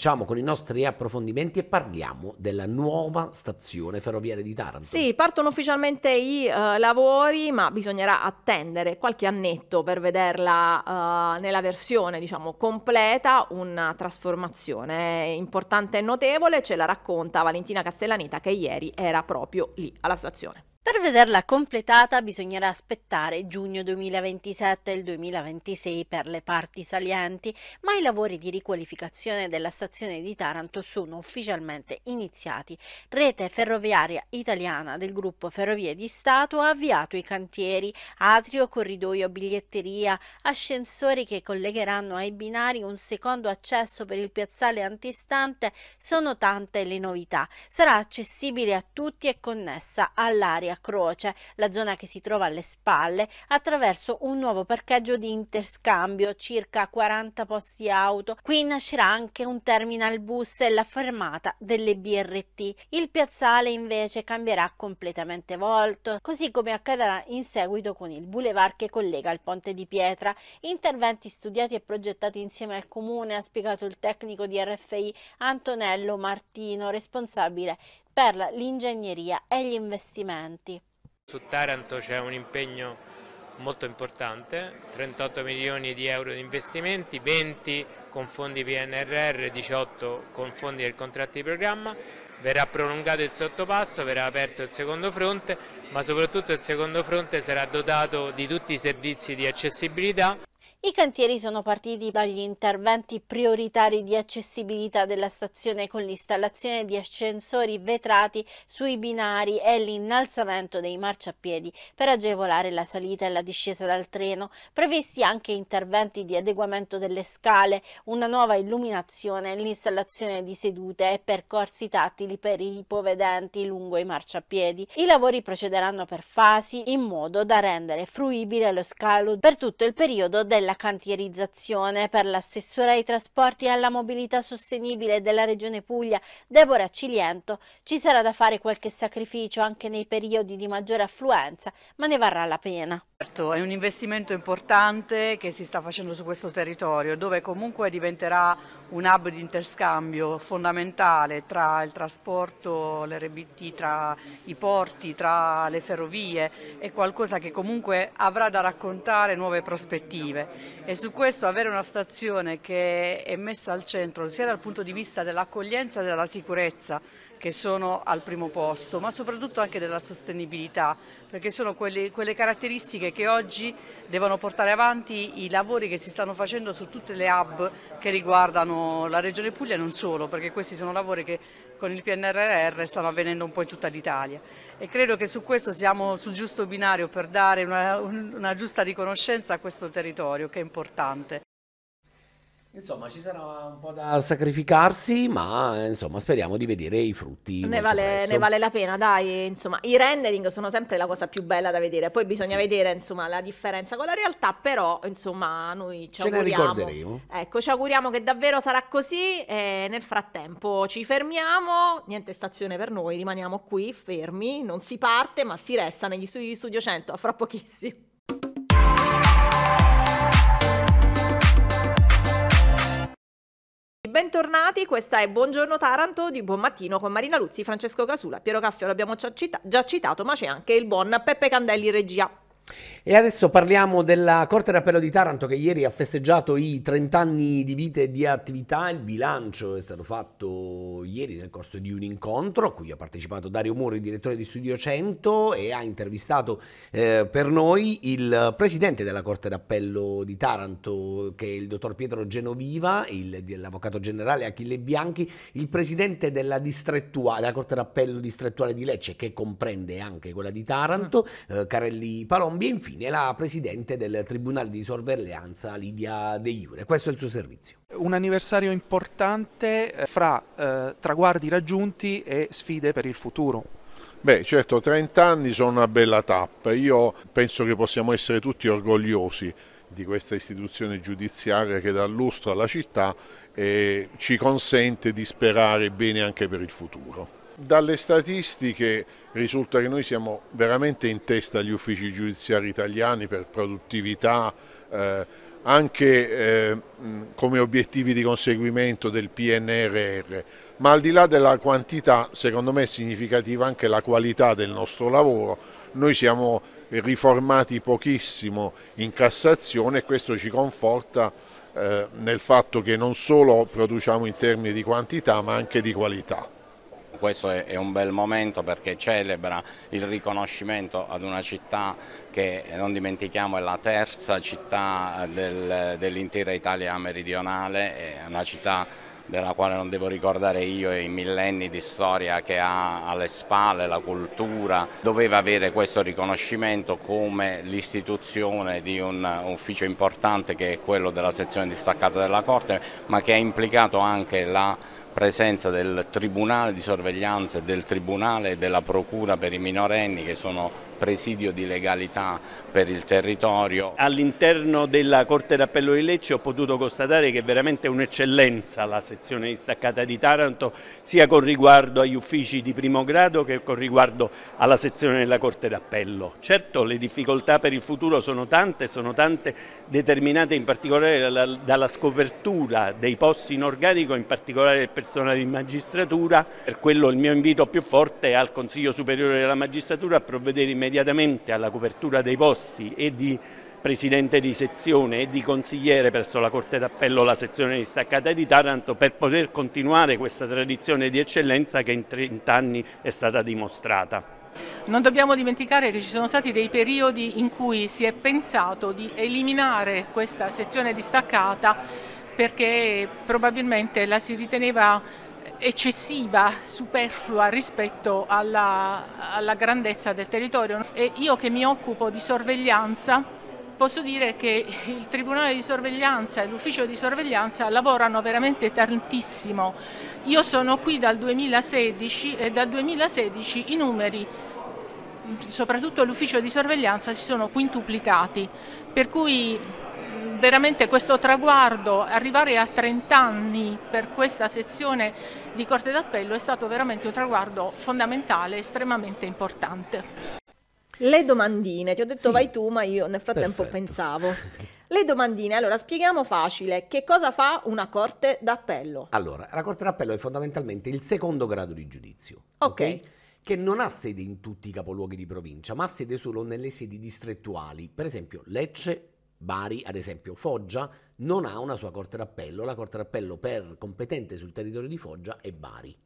cominciamo con i nostri approfondimenti e parliamo della nuova stazione ferroviaria di Taranto. Sì, partono ufficialmente i uh, lavori, ma bisognerà attendere qualche annetto per vederla uh, nella versione, diciamo, completa, una trasformazione importante e notevole, ce la racconta Valentina Castellanita che ieri era proprio lì alla stazione. Per vederla completata bisognerà aspettare giugno 2027 e il 2026 per le parti salienti, ma i lavori di riqualificazione della stazione di Taranto sono ufficialmente iniziati. Rete ferroviaria italiana del gruppo Ferrovie di Stato ha avviato i cantieri, atrio, corridoio, biglietteria, ascensori che collegheranno ai binari un secondo accesso per il piazzale antistante, sono tante le novità. Sarà accessibile a tutti e connessa all'area croce, la zona che si trova alle spalle, attraverso un nuovo parcheggio di interscambio, circa 40 posti auto. Qui nascerà anche un terminal bus e la fermata delle BRT. Il piazzale invece cambierà completamente volto, così come accadrà in seguito con il boulevard che collega il ponte di pietra. Interventi studiati e progettati insieme al comune, ha spiegato il tecnico di RFI Antonello Martino, responsabile per l'ingegneria e gli investimenti. Su Taranto c'è un impegno molto importante, 38 milioni di euro di investimenti, 20 con fondi PNRR, 18 con fondi del contratto di programma, verrà prolungato il sottopasso, verrà aperto il secondo fronte, ma soprattutto il secondo fronte sarà dotato di tutti i servizi di accessibilità. I cantieri sono partiti dagli interventi prioritari di accessibilità della stazione con l'installazione di ascensori vetrati sui binari e l'innalzamento dei marciapiedi per agevolare la salita e la discesa dal treno, previsti anche interventi di adeguamento delle scale, una nuova illuminazione, l'installazione di sedute e percorsi tattili per i povedenti lungo i marciapiedi. I lavori procederanno per fasi in modo da rendere fruibile lo scalo per tutto il periodo della alla cantierizzazione per l'assessore ai trasporti e alla mobilità sostenibile della Regione Puglia, Deborah Ciliento, ci sarà da fare qualche sacrificio anche nei periodi di maggiore affluenza, ma ne varrà la pena. Certo, è un investimento importante che si sta facendo su questo territorio, dove comunque diventerà un hub di interscambio fondamentale tra il trasporto, l'RBT, tra i porti, tra le ferrovie, è qualcosa che comunque avrà da raccontare nuove prospettive e su questo avere una stazione che è messa al centro sia dal punto di vista dell'accoglienza e della sicurezza che sono al primo posto, ma soprattutto anche della sostenibilità, perché sono quelle, quelle, caratteristiche che oggi devono portare avanti i lavori che si stanno facendo su tutte le hub che riguardano la Regione Puglia e non solo, perché questi sono lavori che con il PNRR stanno avvenendo un po' in tutta l'Italia e credo che su questo siamo sul giusto binario per dare una, una giusta riconoscenza a questo territorio che è importante. Insomma, ci sarà un po' da sacrificarsi, ma insomma, speriamo di vedere i frutti. Ne, vale, ne vale, la pena, dai. Insomma, i rendering sono sempre la cosa più bella da vedere. Poi bisogna sì. vedere, insomma, la differenza con la realtà, però, insomma, noi ci Ce auguriamo. Ne ricorderemo. Ecco, ci auguriamo che davvero sarà così e nel frattempo ci fermiamo, niente stazione per noi, rimaniamo qui fermi, non si parte, ma si resta negli studi di Studio 100 a fra pochissimo. bentornati, questa è Buongiorno Taranto di Buon Mattino con Marina Luzzi, Francesco Casula, Piero Caffio l'abbiamo già, cita già citato, ma c'è anche il buon Peppe Candelli regia. E adesso parliamo della Corte d'Appello di Taranto che ieri ha festeggiato i 30 anni di vita e di attività. Il bilancio è stato fatto ieri nel corso di un incontro a cui ha partecipato Dario Mori, direttore di Studio 100, e ha intervistato eh, per noi il presidente della Corte d'Appello di Taranto, che è il dottor Pietro Genoviva, il, l'avvocato generale Achille Bianchi, il presidente della, della Corte d'Appello distrettuale di Lecce, che comprende anche quella di Taranto, mm. eh, Carelli Palombi, e infine infine la presidente del Tribunale di sorveglianza Lidia De Iure. Questo è il suo servizio. Un anniversario importante eh, fra eh, traguardi raggiunti e sfide per il futuro. Beh certo, 30 anni sono una bella tappa, io penso che possiamo essere tutti orgogliosi di questa istituzione giudiziaria che dà lustro alla città e ci consente di sperare bene anche per il futuro. Dalle statistiche risulta che noi siamo veramente in testa agli uffici giudiziari italiani per produttività, eh, anche eh, come obiettivi di conseguimento del PNRR, ma al di là della quantità secondo me è significativa anche la qualità del nostro lavoro, noi siamo riformati pochissimo in Cassazione e questo ci conforta eh, nel fatto che non solo produciamo in termini di quantità ma anche di qualità questo è, un bel momento perché celebra il riconoscimento ad una città che non dimentichiamo è la terza città del, dell'intera Italia meridionale, è una città della quale non devo ricordare io i millenni di storia che ha alle spalle, la cultura, doveva avere questo riconoscimento come l'istituzione di un ufficio importante che è quello della sezione distaccata della Corte, ma che ha implicato anche la presenza del Tribunale di sorveglianza e del Tribunale della Procura per i minorenni che sono presidio di legalità per il territorio. All'interno della Corte d'Appello di Lecce ho potuto constatare che è veramente un'eccellenza la sezione distaccata di Taranto sia con riguardo agli uffici di primo grado che con riguardo alla sezione della Corte d'Appello. Certo le difficoltà per il futuro sono tante, sono tante determinate in particolare dalla scopertura dei posti in organico, in particolare del personale in magistratura, per quello il mio invito più forte è al Consiglio Superiore della Magistratura a provvedere immediatamente immediatamente alla copertura dei posti e di presidente di sezione e di consigliere presso la Corte d'Appello la sezione distaccata di Taranto per poter continuare questa tradizione di eccellenza che in 30 anni è stata dimostrata. Non dobbiamo dimenticare che ci sono stati dei periodi in cui si è pensato di eliminare questa sezione distaccata perché probabilmente la si riteneva eccessiva, superflua rispetto alla, alla grandezza del territorio. E io che mi occupo di sorveglianza posso dire che il Tribunale di sorveglianza e l'ufficio di sorveglianza lavorano veramente tantissimo. Io sono qui dal 2016 e dal 2016 i numeri soprattutto l'ufficio di sorveglianza si sono quintuplicati, per cui veramente questo traguardo, arrivare a 30 anni per questa sezione di Corte d'Appello è stato veramente un traguardo fondamentale, estremamente importante. Le domandine, ti ho detto sì. vai tu, ma io nel frattempo Perfetto. pensavo. Le domandine, allora spieghiamo facile, che cosa fa una Corte d'Appello? Allora, la Corte d'Appello è fondamentalmente il secondo grado di giudizio. Ok. okay? che non ha sede in tutti i capoluoghi di provincia, ma ha sede solo nelle sedi distrettuali, per esempio Lecce, Bari, ad esempio Foggia, non ha una sua Corte d'Appello, la Corte d'Appello per competente sul territorio di Foggia è Bari.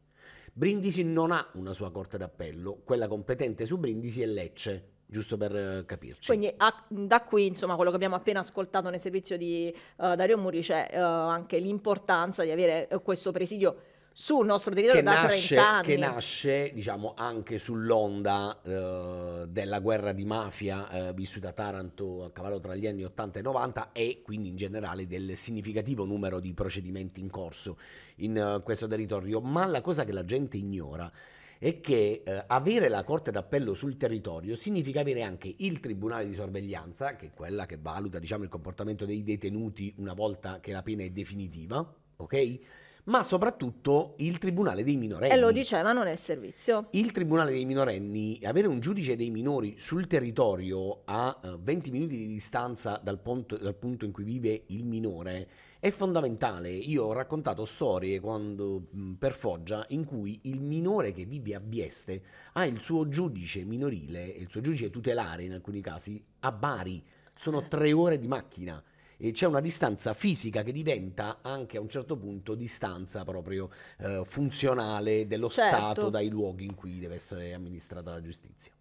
Brindisi non ha una sua Corte d'Appello, quella competente su Brindisi è Lecce, giusto per eh, capirci. Quindi a, da qui, insomma, quello che abbiamo appena ascoltato nel servizio di uh, Dario Muri c'è uh, anche l'importanza di avere questo presidio sul nostro territorio da nasce, 30 anni. Che nasce, diciamo, anche sull'onda eh, della guerra di mafia eh, vissuta a Taranto a cavallo tra gli anni 80 e 90 e quindi in generale del significativo numero di procedimenti in corso in eh, questo territorio. Ma la cosa che la gente ignora è che eh, avere la Corte d'Appello sul territorio significa avere anche il Tribunale di sorveglianza, che è quella che valuta diciamo, il comportamento dei detenuti una volta che la pena è definitiva, ok? ma soprattutto il Tribunale dei minorenni. E lo diceva, non è servizio. Il Tribunale dei minorenni, avere un giudice dei minori sul territorio a 20 eh, minuti di distanza dal, punto, dal punto in cui vive il minore è fondamentale. Io ho raccontato storie quando, mm, per Foggia in cui il minore che vive a Bieste ha il suo giudice minorile, il suo giudice tutelare in alcuni casi, a Bari. Sono tre ore di macchina e c'è una distanza fisica che diventa anche a un certo punto distanza proprio eh, funzionale dello certo. Stato dai luoghi in cui deve essere amministrata la giustizia.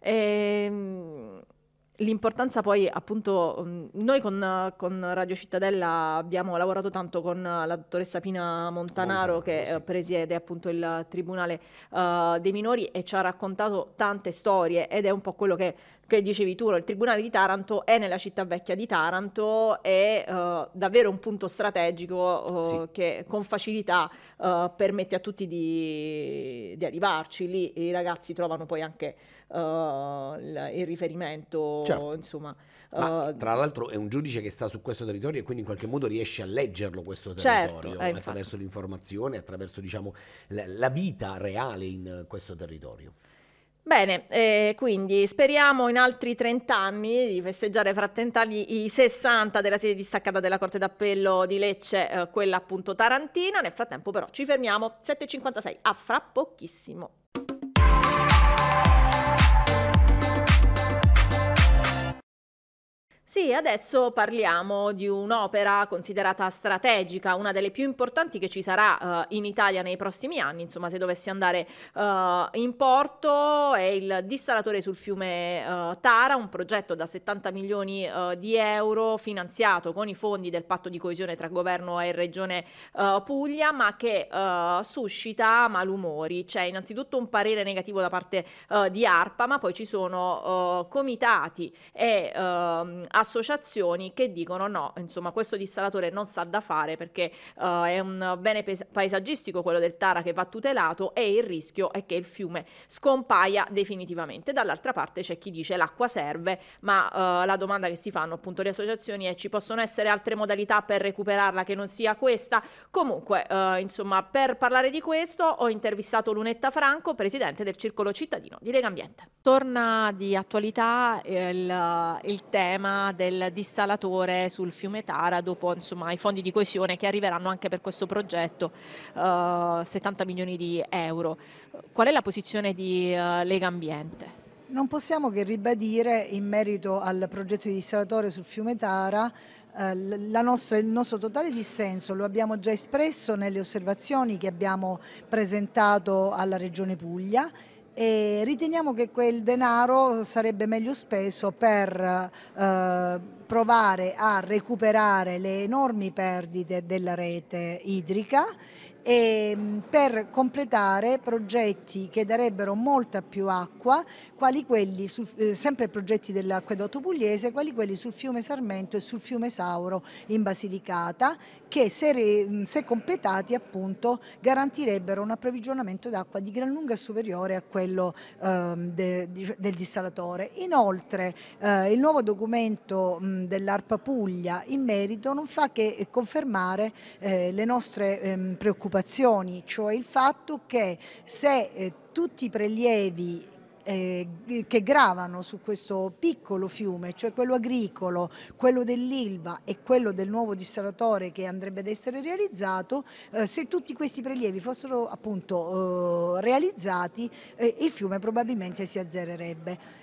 Ehm... L'importanza poi appunto, mm, noi con, con, Radio Cittadella abbiamo lavorato tanto con la dottoressa Pina Montanaro Montanaro che sì. Eh, presiede appunto il Tribunale uh, dei Minori e ci ha raccontato tante storie ed è un po' quello che che dicevi tu, il Tribunale di Taranto è nella città vecchia di Taranto, è uh, davvero un punto strategico uh, sì. che con facilità uh, permette a tutti di, di, arrivarci. Lì i ragazzi trovano poi anche il, il riferimento, certo. insomma. Ma, tra l'altro è un giudice che sta su questo territorio e quindi in qualche modo riesce a leggerlo questo certo, territorio certo, attraverso l'informazione, attraverso diciamo, la, la vita reale in questo territorio. Bene, eh, quindi speriamo in altri 30 anni di festeggiare fra 30 anni i 60 della sede distaccata della Corte d'Appello di Lecce, eh, quella appunto tarantina. Nel frattempo però ci fermiamo, 7.56, a fra pochissimo. Sì, adesso parliamo di un'opera considerata strategica, una delle più importanti che ci sarà uh, in Italia nei prossimi anni, insomma se dovessi andare uh, in porto è il dissalatore sul fiume uh, Tara, un progetto da 70 milioni di euro finanziato con i fondi del patto di coesione tra governo e regione Puglia, ma che suscita malumori. C'è innanzitutto un parere negativo da parte di ARPA, ma poi ci sono comitati e ehm, associazioni che dicono no, insomma questo dissalatore non sa da fare perché uh, è un bene paesaggistico quello del Tara che va tutelato e il rischio è che il fiume scompaia definitivamente. Dall'altra parte c'è chi dice l'acqua serve, ma uh, la domanda che si fanno appunto le associazioni è ci possono essere altre modalità per recuperarla che non sia questa? Comunque, uh, insomma, per parlare di questo ho intervistato Lunetta Franco, presidente del Circolo Cittadino di Lega Ambiente. Torna di attualità il, il tema del dissalatore sul fiume Tara dopo insomma, i fondi di coesione che arriveranno anche per questo progetto, eh, 70 milioni di euro. Qual è la posizione di eh, Lega Ambiente? Non possiamo che ribadire in merito al progetto di dissalatore sul fiume Tara eh, nostra, il nostro totale dissenso, lo abbiamo già espresso nelle osservazioni che abbiamo presentato alla Regione Puglia e riteniamo che quel denaro sarebbe meglio speso per eh, provare a recuperare le enormi perdite della rete idrica e ehm, per completare progetti che darebbero molta più acqua, quali quelli sul, eh, sempre progetti dell'acquedotto pugliese, quali quelli sul fiume Sarmento e sul fiume Sauro in Basilicata, che se, mm, se completati appunto garantirebbero un approvvigionamento d'acqua di gran lunga superiore a quello eh, de, de, del dissalatore. Inoltre eh, il nuovo documento mm, dell'ARPA Puglia in merito non fa che confermare eh, le nostre ehm, preoccupazioni preoccupazioni, cioè il fatto che se eh, tutti i prelievi eh, che gravano su questo piccolo fiume, cioè quello agricolo, quello dell'Ilva e quello del nuovo distratore che andrebbe ad essere realizzato, eh, se tutti questi prelievi fossero appunto realizzati il fiume probabilmente si azzererebbe.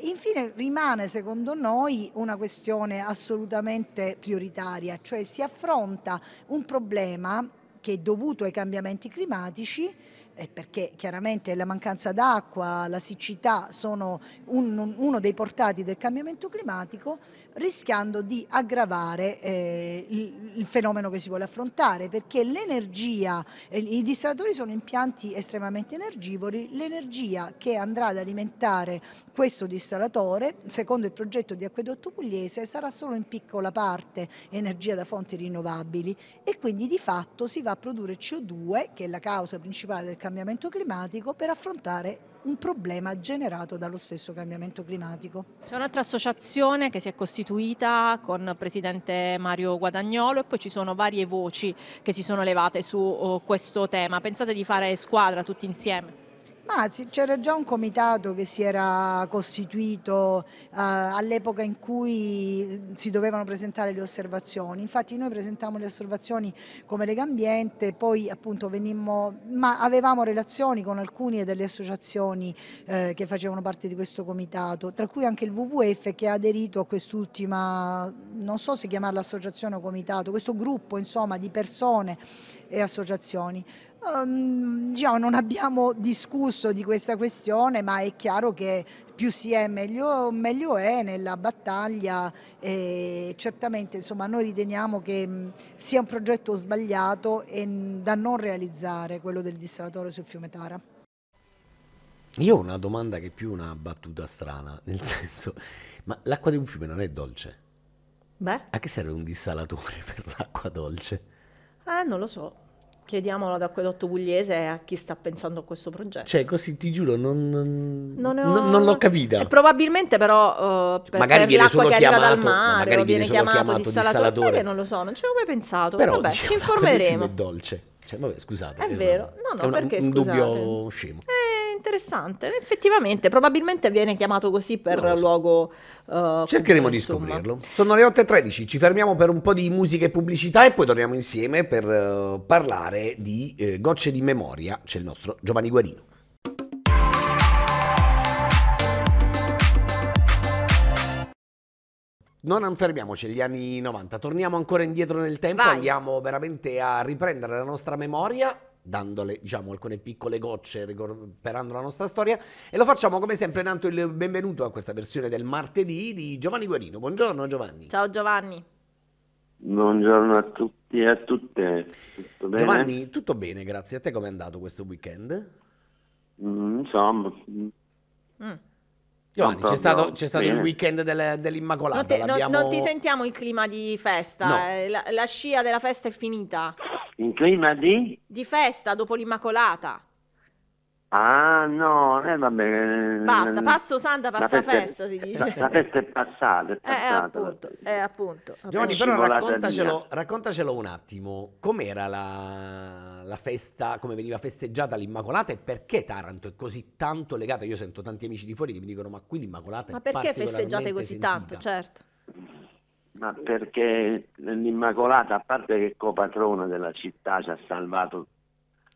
infine rimane secondo noi una questione assolutamente prioritaria, cioè si affronta un problema che è dovuto ai cambiamenti climatici eh, perché chiaramente la mancanza d'acqua, la siccità sono un, uno dei portati del cambiamento climatico, rischiando di aggravare eh, il, il, fenomeno che si vuole affrontare, perché l'energia, eh, i distratori sono impianti estremamente energivori, l'energia che andrà ad alimentare questo distratore, secondo il progetto di acquedotto pugliese, sarà solo in piccola parte energia da fonti rinnovabili e quindi di fatto si va a produrre CO2, che è la causa principale del cambiamento climatico, per affrontare un problema generato dallo stesso cambiamento climatico. C'è un'altra associazione che si è costituita istituita con presidente Mario Guadagnolo e poi ci sono varie voci che si sono levate su oh, questo tema. Pensate di fare squadra tutti insieme? Ma c'era già un comitato che si era costituito eh, all'epoca in cui mm, si dovevano presentare le osservazioni, infatti noi presentammo le osservazioni come Lega Ambiente, poi appunto venimmo, ma avevamo relazioni con alcune delle associazioni eh, che facevano parte di questo comitato, tra cui anche il WWF che ha aderito a quest'ultima, non so se chiamarla associazione o comitato, questo gruppo insomma di persone e associazioni. Ehm, diciamo, non abbiamo discusso di questa questione, ma è chiaro che più si è meglio, meglio è nella battaglia e certamente insomma, noi riteniamo che sia un progetto sbagliato e da non realizzare quello del disselatore sul fiume Tara. Io ho una domanda che è più una battuta strana, nel senso, ma l'acqua di un fiume non è dolce? Beh. A che serve un dissalatore per l'acqua dolce? Eh, non lo so chiediamolo ad Acquedotto Pugliese e a chi sta pensando a questo progetto. Cioè, così ti giuro, non, non, ho, non, non l'ho capita. E probabilmente però uh, per, magari per viene l'acqua che chiamato, arriva dal mare viene, viene chiamato, chiamato dissalatore, dissalatore. non lo so, non ci avevo mai pensato. Però, vabbè, ci informeremo. È dolce. Cioè, vabbè, scusate. È, è vero. Una, no, no, perché un, un dubbio scemo. Eh, interessante. Effettivamente, probabilmente viene chiamato così per so. luogo. Uh, Cercheremo pubblico, di scoprirlo. Sono le 8.13, ci fermiamo per un po' di musica e pubblicità e poi torniamo insieme per uh, parlare di uh, gocce di memoria. C'è il nostro Giovanni Guarino. Non fermiamoci agli anni 90, torniamo ancora indietro nel tempo, Vai. andiamo veramente a riprendere la nostra memoria dandole diciamo alcune piccole gocce recuperando la nostra storia e lo facciamo come sempre tanto il benvenuto a questa versione del martedì di Giovanni Guarino buongiorno Giovanni ciao Giovanni buongiorno a tutti e a tutte tutto bene? Giovanni tutto bene grazie a te come è andato questo weekend? Mm, insomma mm. Giovanni, c'è stato, c'è stato il weekend delle, dell'Immacolata. Non, te, non, non, ti sentiamo il clima di festa. No. Eh. La, la scia della festa è finita. In clima di? Di festa dopo l'Immacolata. Ah no, eh, bene. Basta, passo santa, passa festa, festa, si dice. La, festa è passata, è eh, eh, passata. Eh, appunto, è appunto. Giovanni, però raccontacelo, raccontacelo, un attimo, com'era la, la, festa, come veniva festeggiata l'Immacolata e perché Taranto è così tanto legata? Io sento tanti amici di fuori che mi dicono ma qui l'Immacolata ma è Ma perché festeggiate così sentita. tanto, certo. Ma perché l'Immacolata, a parte che è copatrona della città, ci ha salvato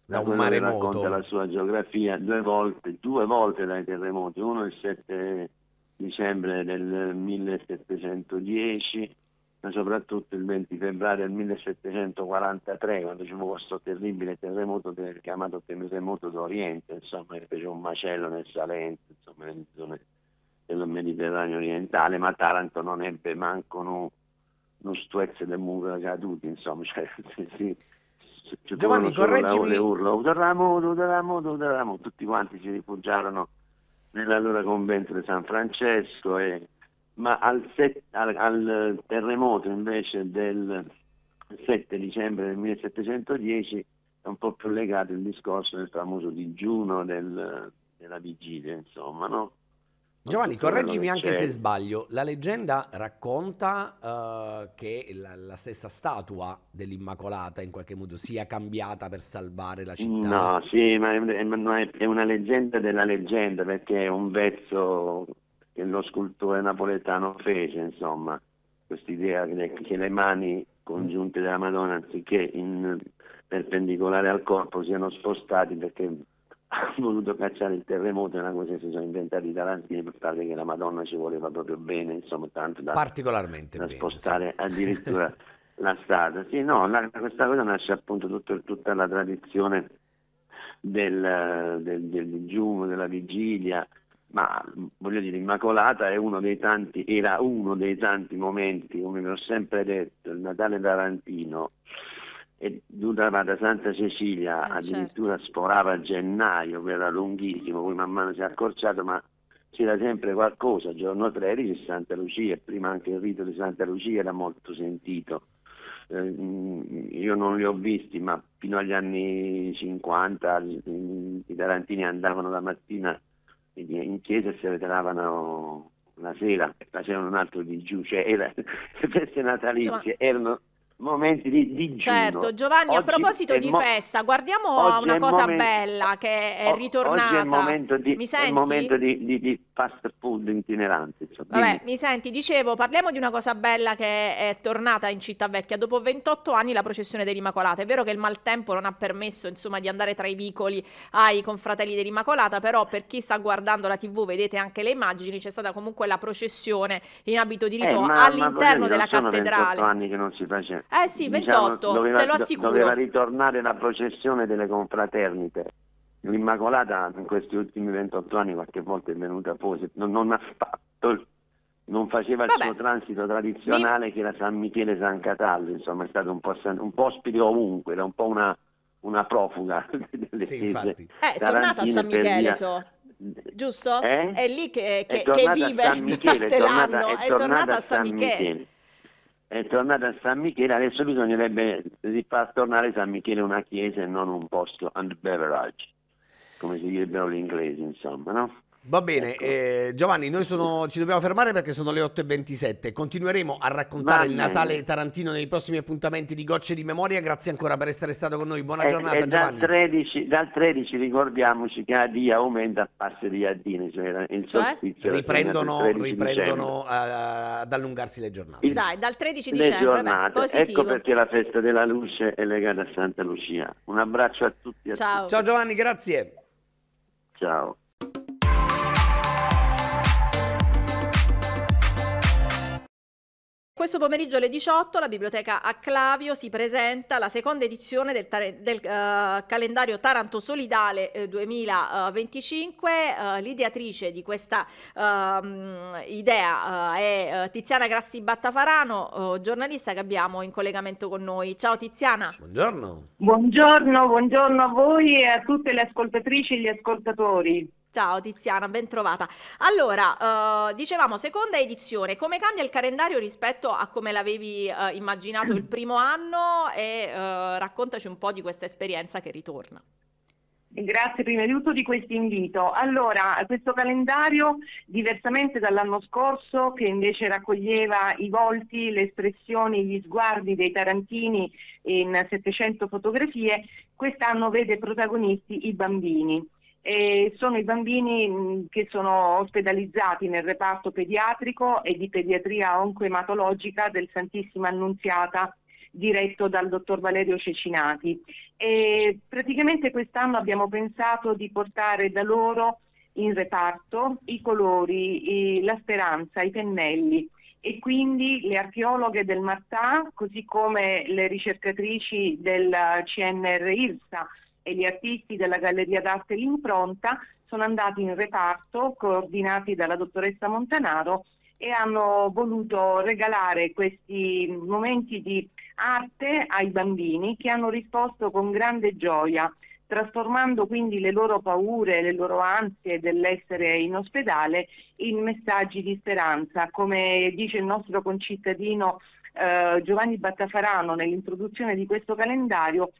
da un mare racconta la sua geografia due volte, due volte dai terremoti, uno il 7 dicembre del 1710 ma soprattutto il 20 febbraio del 1743 quando ci fu questo terribile terremoto chiamato terremoto d'Oriente insomma che fece un macello nel Salento insomma nelle del Mediterraneo orientale, ma Taranto non ebbe manco uno, uno stuezzo del muro caduto, insomma, cioè, sì, ci Giovanni, correggimi. Le urla, Uderamo, Uderamo, tutti quanti si rifugiarono nell'allora convento di San Francesco, e, ma al, set, al, al terremoto invece del 7 dicembre del 1710 è un po' più legato il discorso del famoso digiuno del, della vigilia, insomma, no? Giovanni, correggimi anche se sbaglio, la leggenda racconta uh, che la, la, stessa statua dell'Immacolata in qualche modo sia cambiata per salvare la città. No, sì, ma è, è una leggenda della leggenda perché è un verso che lo scultore napoletano fece, insomma, quest'idea che, che le mani congiunte della Madonna anziché in perpendicolare al corpo siano spostate perché ha voluto cacciare il terremoto, è una cosa che si sono inventati i tarantini per fare che la Madonna ci voleva proprio bene, insomma, tanto da, Particolarmente da bene, spostare sì. addirittura la strada. Sì, no, la, questa cosa nasce appunto tutto, tutta la tradizione del, del, del digiuno, della vigilia, ma voglio dire, Immacolata uno tanti, era uno dei tanti momenti, come vi ho sempre detto, il Natale tarantino e durava da Santa Cecilia, eh, certo. addirittura certo. sporava a gennaio, era lunghissimo, poi man mano si è accorciato, ma c'era sempre qualcosa, giorno 13 Santa Lucia, prima anche il rito di Santa Lucia era molto sentito. Eh, mm, io non li ho visti, ma fino agli anni 50 i tarantini andavano la mattina in chiesa e si allenavano la sera, facevano un altro di giù, cioè era, le feste natalizie Insomma, erano momenti di, di Certo, Giovanni, oggi a proposito di mo- festa, guardiamo una cosa momento, bella che è ritornata. Oggi è il momento di, mi senti? Momento di, di, di fast food itinerante. Vabbè, mi senti, dicevo, parliamo di una cosa bella che è tornata in Città Vecchia. Dopo 28 anni la processione dell'Immacolata. È vero che il maltempo non ha permesso insomma, di andare tra i vicoli ai confratelli dell'Immacolata, però per chi sta guardando la tv vedete anche le immagini, c'è stata comunque la processione in abito di eh, rito eh, all'interno ma della cattedrale. 28 anni che non si faceva eh sì, 28, diciamo, doveva, te lo assicuro. Doveva ritornare la processione delle confraternite. L'Immacolata in questi ultimi 28 anni qualche volta è venuta fuori, non, non ha fatto non faceva Vabbè. il suo transito tradizionale Mi... che era San Michele San Cataldo, insomma è stato un po', un po ospite ovunque, era un po' una, una profuga delle sì, infatti. Eh, è tornata a San Michele, so. Eh? giusto? Eh? È lì che, che, è che vive San Michele, è tornata, è tornata, è tornata a San Michele. San Michele è tornata a San Michele, adesso bisognerebbe far tornare San Michele una chiesa e non un posto and beverage, come si direbbero gli inglesi, insomma, no? Va bene, ecco. eh, Giovanni, noi sono, ci dobbiamo fermare perché sono le 8.27. Continueremo a raccontare il Natale tarantino nei prossimi appuntamenti di Gocce di Memoria. Grazie ancora per essere stato con noi. Buona eh, giornata, è eh, Giovanni. Dal 13, dal 13 ricordiamoci che a Dia aumenta a passo di Adini, cioè il cioè? Riprendono, riprendono a, eh, ad allungarsi le giornate. Dai, dal 13 dicembre. Beh, ecco perché la festa della luce è legata a Santa Lucia. Un abbraccio a tutti. A Ciao. Tutti. Ciao Giovanni, grazie. Ciao. Questo pomeriggio alle 18 la biblioteca a Clavio si presenta la seconda edizione del, del uh, calendario Taranto Solidale eh, 2025. Uh, eh, L'ideatrice di questa uh, idea eh, è Tiziana Grassi Battafarano, giornalista che abbiamo in collegamento con noi. Ciao Tiziana. Buongiorno. Buongiorno, buongiorno a voi e a tutte le ascoltatrici e gli ascoltatori. Ciao Tiziana, ben trovata. Allora, eh, dicevamo, seconda edizione, come cambia il calendario rispetto a come l'avevi eh, immaginato il primo anno e eh, raccontaci un po' di questa esperienza che ritorna. Grazie prima di tutto di questo invito. Allora, questo calendario, diversamente dall'anno scorso, che invece raccoglieva i volti, le espressioni, gli sguardi dei tarantini in 700 fotografie, quest'anno vede protagonisti i bambini eh, sono i bambini mm, che sono ospedalizzati nel reparto pediatrico e di pediatria oncoematologica del Santissima Annunziata diretto dal dottor Valerio Cecinati. E praticamente quest'anno abbiamo pensato di portare da loro in reparto i colori, i, la speranza, i pennelli e quindi le archeologhe del Martà, così come le ricercatrici del CNR IRSA, e gli artisti della Galleria d'Arte L'Impronta sono andati in reparto coordinati dalla dottoressa Montanaro e hanno voluto regalare questi momenti di arte ai bambini che hanno risposto con grande gioia, trasformando quindi le loro paure, le loro ansie dell'essere in ospedale in messaggi di speranza, come dice il nostro concittadino eh, Giovanni Battafarano nell'introduzione di questo calendario,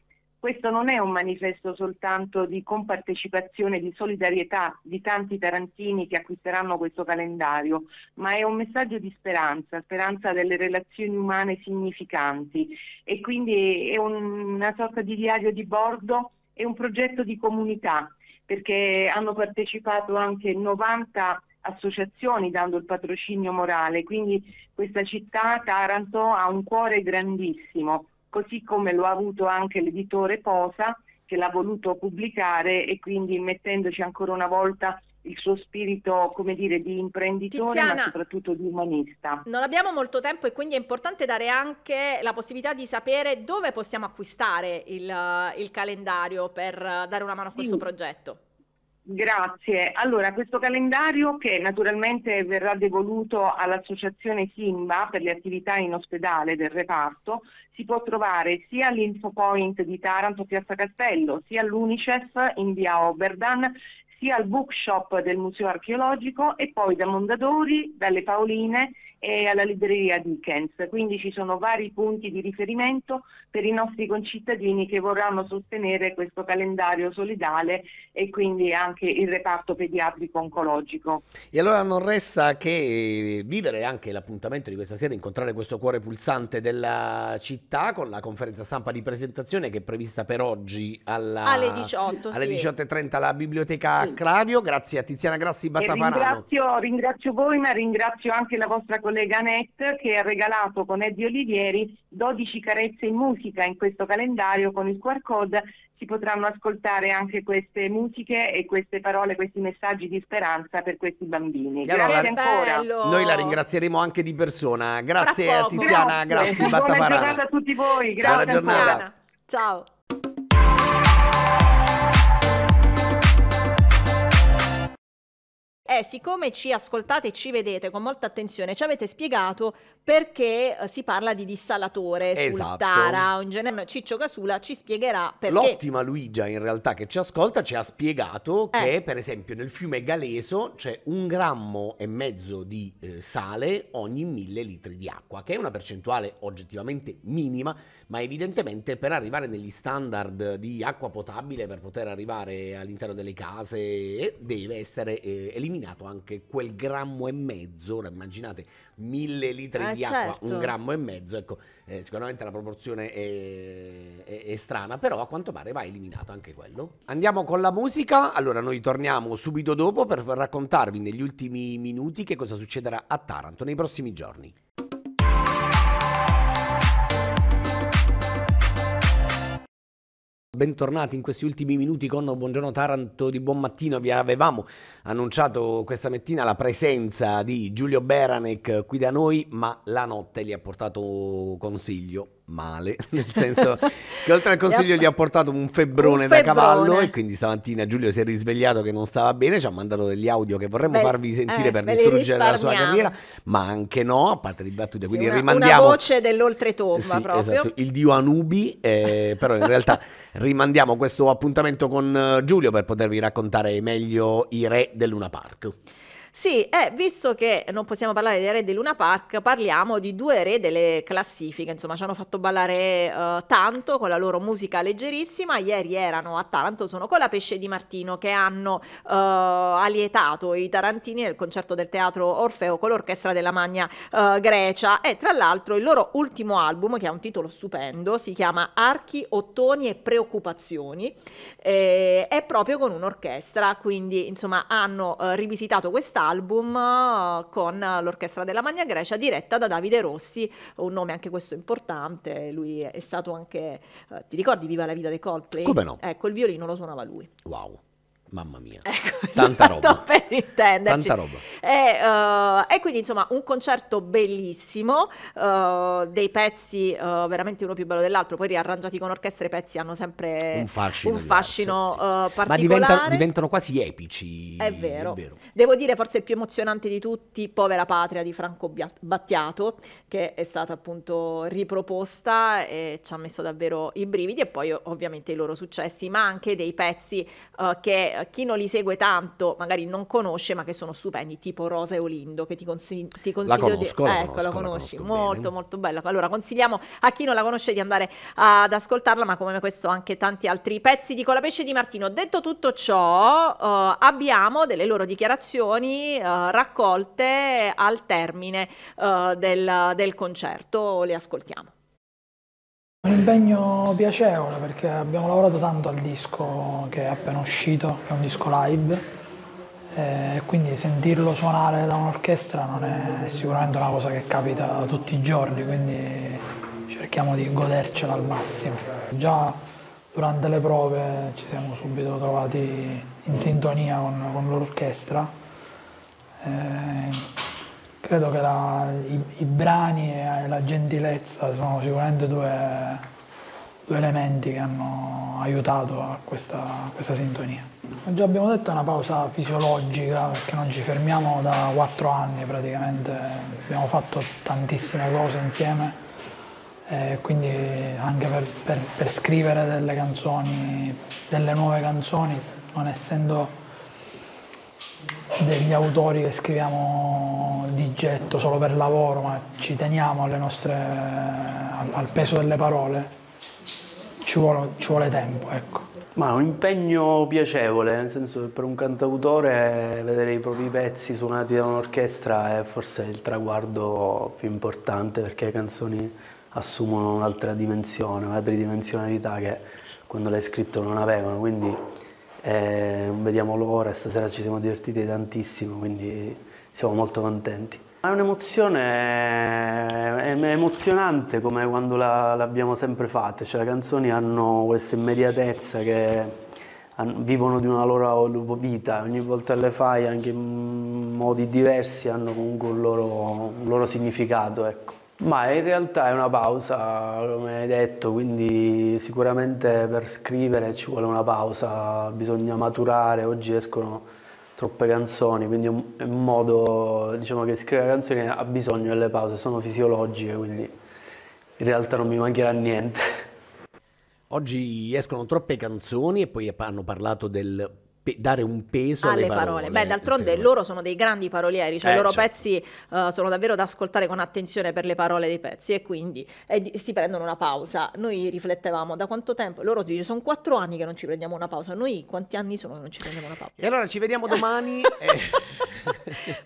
questo non è un manifesto soltanto di compartecipazione, di solidarietà di tanti tarantini che acquisteranno questo calendario, ma è un messaggio di speranza, speranza delle relazioni umane significanti e quindi è una sorta di diario di bordo, è un progetto di comunità perché hanno partecipato anche 90 associazioni dando il patrocinio morale, quindi questa città Taranto ha un cuore grandissimo così come lo ha avuto anche l'editore Posa che l'ha voluto pubblicare e quindi mettendoci ancora una volta il suo spirito, come dire, di imprenditore, Tiziana, ma soprattutto di umanista. Non abbiamo molto tempo e quindi è importante dare anche la possibilità di sapere dove possiamo acquistare il, il calendario per dare una mano a questo sì. progetto. Grazie. Allora, questo calendario che naturalmente verrà devoluto all'associazione Simba per le attività in ospedale del reparto si può trovare sia all'Infopoint di Taranto Piazza Castello, sia all'Unicef in via Oberdan, sia al bookshop del Museo Archeologico e poi da Mondadori, dalle Paoline e alla libreria Dickens. Quindi ci sono vari punti di riferimento per i nostri concittadini che vorranno sostenere questo calendario solidale e quindi anche il reparto pediatrico oncologico. E allora non resta che eh, vivere anche l'appuntamento di questa sera, incontrare questo cuore pulsante della città con la conferenza stampa di presentazione che è prevista per oggi alla... alle 18.30 alle sì. 18 alla biblioteca sì. Clavio. Grazie a Tiziana Grassi Battafarano. Ringrazio, ringrazio voi ma ringrazio anche la vostra collega collega Net che ha regalato con Eddie Olivieri 12 carezze in musica in questo calendario con il QR code si potranno ascoltare anche queste musiche e queste parole, questi messaggi di speranza per questi bambini. Grazie allora, ancora. Noi la ringrazieremo anche di persona. Grazie Tiziana, grazie, grazie Buona giornata a tutti voi, grazie. Buona giornata. Ciao. Eh, siccome ci ascoltate e ci vedete con molta attenzione, ci avete spiegato perché eh, si parla di dissalatore esatto. sul Tara. In genere Ciccio Casula ci spiegherà perché. L'ottima Luigia, in realtà, che ci ascolta, ci ha spiegato eh. che, per esempio, nel fiume Galeso c'è un grammo e mezzo di eh, sale ogni mille litri di acqua, che è una percentuale oggettivamente minima, ma evidentemente per arrivare negli standard di acqua potabile, per poter arrivare all'interno delle case, eh, deve essere eh, eliminata eliminato anche quel grammo e mezzo, ora immaginate mille litri eh, di certo. acqua, un grammo e mezzo, ecco, eh, sicuramente la proporzione è, è, è, strana, però a quanto pare va eliminato anche quello. Andiamo con la musica, allora noi torniamo subito dopo per raccontarvi negli ultimi minuti che cosa succederà a Taranto nei prossimi giorni. Bentornati in questi ultimi minuti con Buongiorno Taranto di Buon Mattino. Vi avevamo annunciato questa mattina la presenza di Giulio Beranek qui da noi, ma la notte gli ha portato consiglio male, nel senso che oltre al consiglio gli ha portato un febbrone, un febbrone da cavallo e quindi stamattina Giulio si è risvegliato che non stava bene, ci ha mandato degli audio che vorremmo Beh, farvi sentire eh, per distruggere la sua carriera, ma anche no, a parte di battute, quindi sì, una, rimandiamo... La voce dell'oltretomba sì, proprio. Esatto, il dio Anubi, eh, però in realtà rimandiamo questo appuntamento con eh, Giulio per potervi raccontare meglio i re del Luna Park. Sì, eh, visto che non possiamo parlare dei re di Luna Park, parliamo di due re delle classifiche, insomma ci hanno fatto ballare uh, tanto con la loro musica leggerissima, ieri erano a Taranto, sono con la Pesce di Martino che hanno uh, eh, alietato i tarantini nel concerto del teatro Orfeo con l'orchestra della Magna uh, Grecia e tra l'altro il loro ultimo album che ha un titolo stupendo, si chiama Archi, Ottoni e Preoccupazioni, eh, è proprio con un'orchestra, quindi insomma hanno rivisitato quest'anno album eh, con l'Orchestra della Magna Grecia diretta da Davide Rossi, un nome anche questo importante, lui è stato anche, eh, ti ricordi Viva la vita dei Coldplay? Come no? Ecco, il violino lo suonava lui. Wow. Mamma mia, ecco, tanta roba. Esatto, per intenderci. Tanta roba. E, uh, e, quindi insomma un concerto bellissimo, uh, dei pezzi uh, veramente uno più bello dell'altro, poi riarrangiati con orchestra i pezzi hanno sempre un fascino, un fascino diverso, particolare. Ma diventano, diventano quasi epici. È vero. è vero. Devo dire forse il più emozionante di tutti, Povera Patria di Franco Battiato, che è stata appunto riproposta e ci ha messo davvero i brividi e poi ovviamente i loro successi, ma anche dei pezzi che chi non li segue tanto magari non conosce, ma che sono stupendi, tipo Rosa e Olindo, che ti, consigli- ti consiglio la conosco, di... La ecco, conosco, la conosci, la molto bene. molto bella. Allora consigliamo a chi non la conosce di andare ad ascoltarla, ma come questo anche tanti altri pezzi di Colapesce di Martino. Detto tutto ciò, uh, abbiamo delle loro dichiarazioni uh, raccolte al termine uh, del, del concerto, le ascoltiamo. Un impegno piacevole perché abbiamo lavorato tanto al disco che è appena uscito, è un disco live, e eh, quindi sentirlo suonare da un'orchestra non è sicuramente una cosa che capita tutti i giorni, quindi cerchiamo di godercela al massimo. Già durante le prove ci siamo subito trovati in sintonia con, con l'orchestra. Eh, credo che la, i, i, brani e eh, la gentilezza sono sicuramente due, due elementi che hanno aiutato a questa, a questa, sintonia. Come già abbiamo detto è una pausa fisiologica perché non ci fermiamo da quattro anni praticamente, abbiamo fatto tantissime cose insieme e quindi anche per, per, per scrivere delle canzoni, delle nuove canzoni, non essendo degli autori che scriviamo di getto solo per lavoro, ma ci teniamo nostre, al, al, peso delle parole, ci vuole, ci vuole tempo, ecco. Ma è un impegno piacevole, nel senso che per un cantautore vedere i propri pezzi suonati da un'orchestra è forse il traguardo più importante perché le canzoni assumono un'altra dimensione, una tridimensionalità che quando l'hai scritto non avevano, quindi eh, non vediamo l'ora, stasera ci siamo divertiti tantissimo, quindi siamo molto contenti. È un'emozione è emozionante come quando l'abbiamo sempre fatta, cioè le canzoni hanno questa immediatezza che vivono di una loro vita, ogni volta le fai anche in modi diversi hanno comunque un loro, un loro significato. Ecco. Ma in realtà è una pausa, come hai detto, quindi sicuramente per scrivere ci vuole una pausa, bisogna maturare, oggi escono troppe canzoni, quindi è un modo, diciamo che scrivere canzoni ha bisogno delle pause, sono fisiologiche, quindi in realtà non mi mancherà niente. Oggi escono troppe canzoni e poi hanno parlato del pe- dare un peso alle, alle parole. parole. Beh, d'altronde loro sono dei grandi parolieri, cioè eh, i loro certo. pezzi uh, sono davvero da ascoltare con attenzione per le parole dei pezzi e quindi eh, di- si prendono una pausa. Noi riflettevamo da quanto tempo, loro dicono sono quattro anni che non ci prendiamo una pausa, noi quanti anni sono che non ci prendiamo una pausa? E allora ci vediamo domani. e...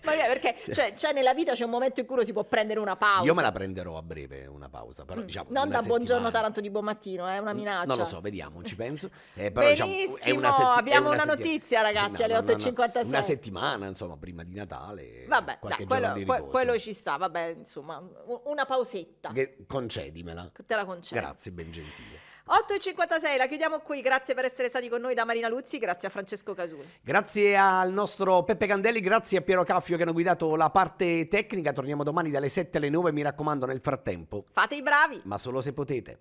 Maria, perché cioè, cioè, nella vita c'è un momento in cui uno si può prendere una pausa. Io me la prenderò a breve una pausa, però mm. diciamo... Non da settimana. buongiorno Taranto di buon mattino, è eh, una minaccia. Non lo so, vediamo, ci penso. Eh, però, Benissimo, diciamo, è una setti- abbiamo è una, una notizia notizia, eh, ragazzi, no, alle 8.56. Una, settimana, insomma, prima di Natale. Vabbè, dai, quello, quello, ci sta, vabbè, insomma, una pausetta. Che, concedimela. Te la concedo. Grazie, ben gentile. 8.56, la chiudiamo qui. Grazie per essere stati con noi da Marina Luzzi, grazie a Francesco Casuli. Grazie al nostro Peppe Candelli, grazie a Piero Caffio che hanno guidato la parte tecnica. Torniamo domani dalle 7 alle 9, mi raccomando, nel frattempo. Fate i bravi. Ma solo se potete.